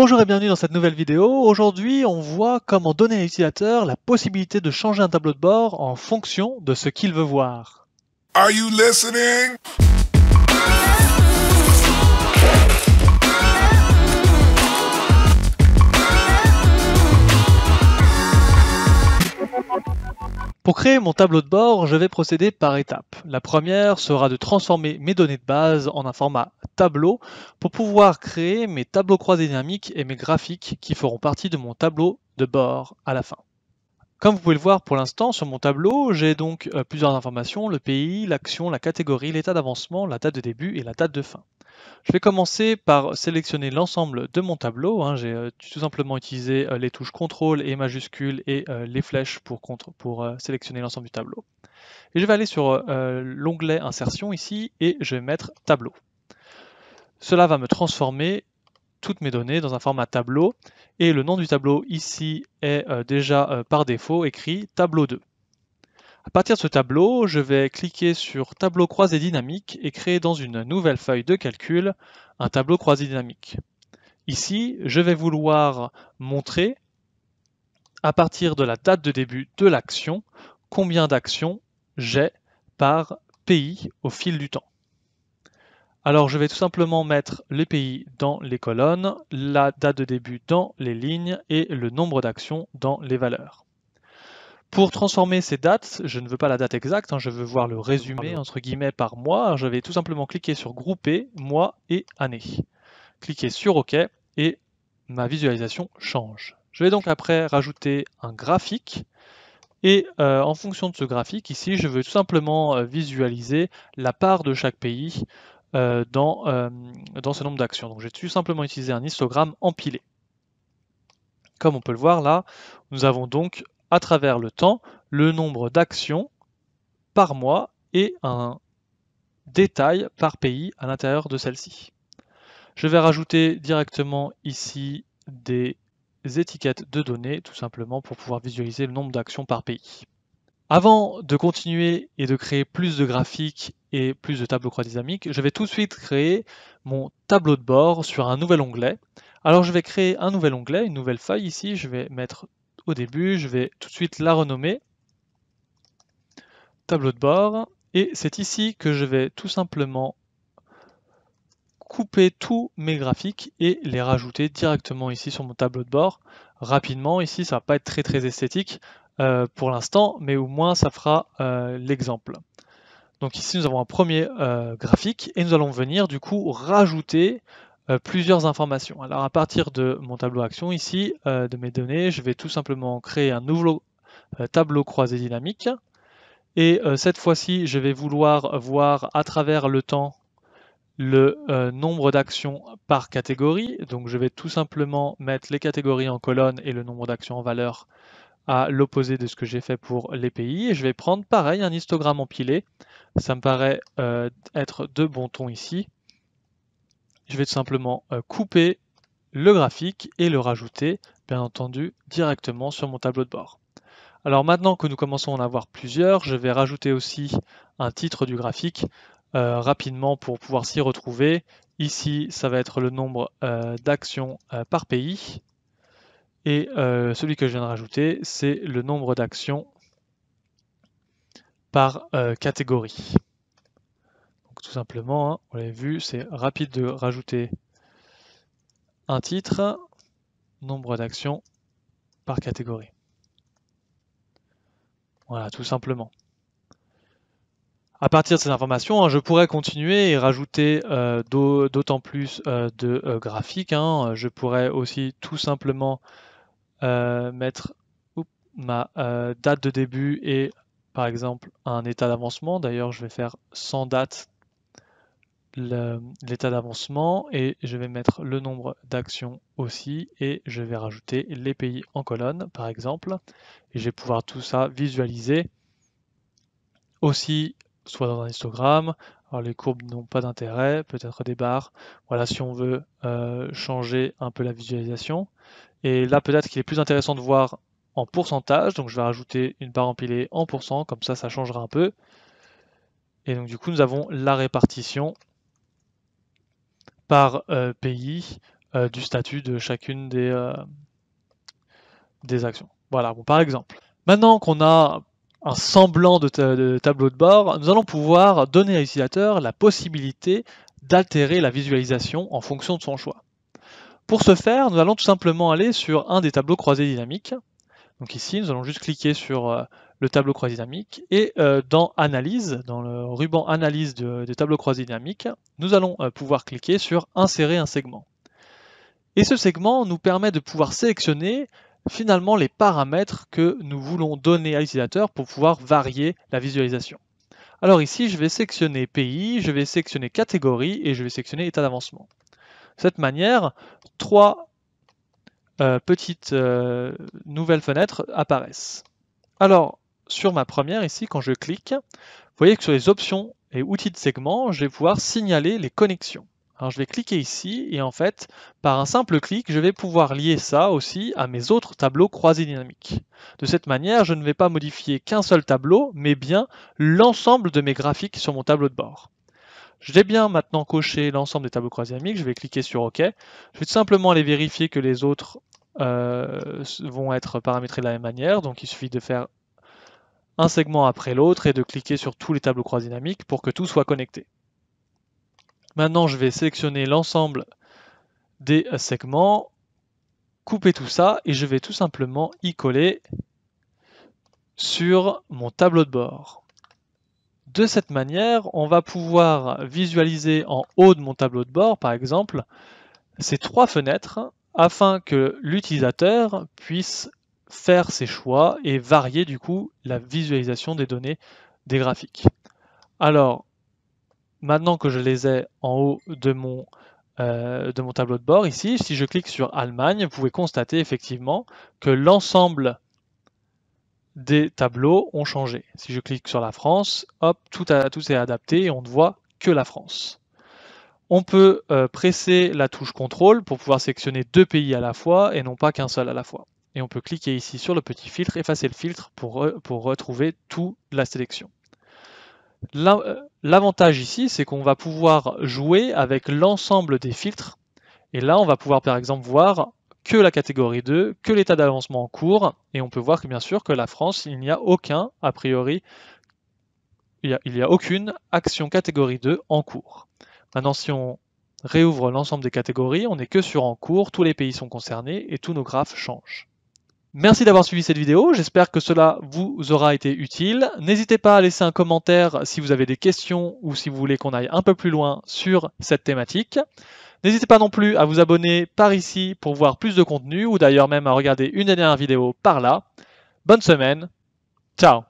Bonjour et bienvenue dans cette nouvelle vidéo. Aujourd'hui, on voit comment donner à l'utilisateur la possibilité de changer un tableau de bord en fonction de ce qu'il veut voir. Pour créer mon tableau de bord, je vais procéder par étapes. La première sera de transformer mes données de base en un format tableau pour pouvoir créer mes tableaux croisés dynamiques et mes graphiques qui feront partie de mon tableau de bord à la fin. Comme vous pouvez le voir pour l'instant sur mon tableau, j'ai donc euh, plusieurs informations, le pays, l'action, la catégorie, l'état d'avancement, la date de début et la date de fin. Je vais commencer par sélectionner l'ensemble de mon tableau. Hein. J'ai euh, tout simplement utilisé euh, les touches CTRL et majuscule et les flèches pour, sélectionner l'ensemble du tableau. je vais aller sur l'onglet insertion ici et je vais mettre tableau. Cela va me transformer toutes mes données dans un format tableau et le nom du tableau ici est euh, déjà euh, par défaut écrit tableau 2. A partir de ce tableau, je vais cliquer sur tableau croisé dynamique et créer dans une nouvelle feuille de calcul un tableau croisé dynamique. Ici, je vais vouloir montrer à partir de la date de début de l'action combien d'actions j'ai par pays au fil du temps. Alors je vais tout simplement mettre les pays dans les colonnes, la date de début dans les lignes et le nombre d'actions dans les valeurs. Pour transformer ces dates, je ne veux pas la date exacte, hein, je veux voir le résumé entre guillemets par mois. Je vais tout simplement cliquer sur grouper mois et année. Cliquez sur OK et ma visualisation change. Je vais donc après rajouter un graphique et euh, en fonction de ce graphique ici, je veux tout simplement euh, visualiser la part de chaque pays euh, dans, euh, dans ce nombre d'actions. Donc j'ai tout simplement utilisé un histogramme empilé. Comme on peut le voir là, nous avons donc à travers le temps le nombre d'actions par mois et un détail par pays à l'intérieur de celle-ci. Je vais rajouter directement ici des étiquettes de données, tout simplement pour pouvoir visualiser le nombre d'actions par pays. Avant de continuer et de créer plus de graphiques et plus de tableaux croix dynamiques, je vais tout de suite créer mon tableau de bord sur un nouvel onglet. Alors je vais créer un nouvel onglet, une nouvelle feuille ici, je vais mettre au début, je vais tout de suite la renommer tableau de bord et c'est ici que je vais tout simplement couper tous mes graphiques et les rajouter directement ici sur mon tableau de bord rapidement. Ici, ça ne va pas être très très esthétique. Euh, pour l'instant, mais au moins ça fera euh, l'exemple. Donc ici nous avons un premier euh, graphique et nous allons venir du coup rajouter plusieurs informations. Alors à partir de mon tableau action ici, de mes données, je vais tout simplement créer un nouveau tableau croisé dynamique. Et cette fois-ci, je vais vouloir voir à travers le temps le nombre d'actions par catégorie. Donc je vais tout simplement mettre les catégories en colonne et le nombre d'actions en valeur à l'opposé de ce que j'ai fait pour les pays. Et je vais prendre pareil un histogramme empilé. Ça me paraît euh, être de bon ton ici. Je vais tout simplement euh, couper le graphique et le rajouter, bien entendu, directement sur mon tableau de bord. Alors maintenant que nous commençons à en avoir plusieurs, je vais rajouter aussi un titre du graphique euh, rapidement pour pouvoir s'y retrouver. Ici, ça va être le nombre d'actions par pays. Et euh, celui que je viens de rajouter, c'est le nombre d'actions par euh, catégorie. Donc, tout simplement, hein, vous on vu, c'est rapide de rajouter un titre, nombre d'actions par catégorie. Voilà, tout simplement. À partir de ces informations, hein, je pourrais continuer et rajouter euh, d'autant plus de graphiques. Hein. Je pourrais aussi tout simplement euh, mettre ma euh, date de début et par exemple un état d'avancement. D'ailleurs, je vais faire sans date l'état d'avancement et je vais mettre le nombre d'actions aussi et je vais rajouter les pays en colonne par exemple et je vais pouvoir tout ça visualiser aussi soit dans un histogramme alors les courbes n'ont pas d'intérêt peut-être des barres voilà si on veut euh, changer un peu la visualisation et là, peut-être qu'il est plus intéressant de voir en pourcentage. Donc, je vais rajouter une barre empilée en pourcent. Comme ça, ça changera un peu. Et donc, du coup, nous avons la répartition par euh, pays euh, du statut de chacune euh, des, actions. Voilà, bon, par exemple. Maintenant qu'on a un semblant de, tableau de bord, nous allons pouvoir donner à l'utilisateur la possibilité d'altérer la visualisation en fonction de son choix. Pour ce faire, nous allons tout simplement aller sur un des tableaux croisés dynamiques. Donc ici, nous allons juste cliquer sur euh, le tableau croisé dynamique et euh, dans Analyse, dans le ruban Analyse de, des tableaux croisés dynamiques, nous allons euh, pouvoir cliquer sur Insérer un segment. Et ce segment nous permet de pouvoir sélectionner finalement les paramètres que nous voulons donner à l'utilisateur pour pouvoir varier la visualisation. Alors ici, je vais sélectionner pays, je vais sélectionner catégorie et je vais sélectionner état d'avancement. De cette manière, trois euh, petites euh, nouvelles fenêtres apparaissent. Alors, sur ma première ici, quand je clique, vous voyez que sur les options et outils de segment, je vais pouvoir signaler les connexions. Alors je vais cliquer ici et en fait, par un simple clic, je vais pouvoir lier ça aussi à mes autres tableaux croisés dynamiques. De cette manière, je ne vais pas modifier qu'un seul tableau, mais bien l'ensemble de mes graphiques sur mon tableau de bord. Je J'ai bien maintenant coché l'ensemble des tableaux croisés dynamiques, je vais cliquer sur OK. Je vais tout simplement aller vérifier que les autres euh, vont être paramétrés de la même manière. Donc il suffit de faire un segment après l'autre et de cliquer sur tous les tableaux croisés dynamiques pour que tout soit connecté. Maintenant, je vais sélectionner l'ensemble des euh, segments, couper tout ça et je vais tout simplement y coller sur mon tableau de bord. De cette manière, on va pouvoir visualiser en haut de mon tableau de bord, par exemple, ces trois fenêtres afin que l'utilisateur puisse faire ses choix et varier du coup la visualisation des données des graphiques. Alors, maintenant que je les ai en haut de mon, euh, de mon tableau de bord ici, si je clique sur Allemagne, vous pouvez constater effectivement que l'ensemble des tableaux ont changé. Si je clique sur la France, hop, tout, tout est adapté et on ne voit que la France. On peut euh, presser la touche contrôle pour pouvoir sélectionner deux pays à la fois et non pas qu'un seul à la fois. Et on peut cliquer ici sur le petit filtre, effacer le filtre pour, pour retrouver toute la sélection. Euh, l'avantage ici, c'est qu'on va pouvoir jouer avec l'ensemble des filtres. Et là, on va pouvoir par exemple voir que la catégorie 2, que l'état d'avancement en cours, et on peut voir que bien sûr que la France, il n'y a aucun, a priori, il n'y a, a, aucune action catégorie 2 en cours. Maintenant, si on réouvre l'ensemble des catégories, on n'est que sur en cours, tous les pays sont concernés et tous nos graphes changent. Merci d'avoir suivi cette vidéo, j'espère que cela vous aura été utile. N'hésitez pas à laisser un commentaire si vous avez des questions ou si vous voulez qu'on aille un peu plus loin sur cette thématique. N'hésitez pas non plus à vous abonner par ici pour voir plus de contenu ou d'ailleurs même à regarder une dernière vidéo par là. Bonne semaine, ciao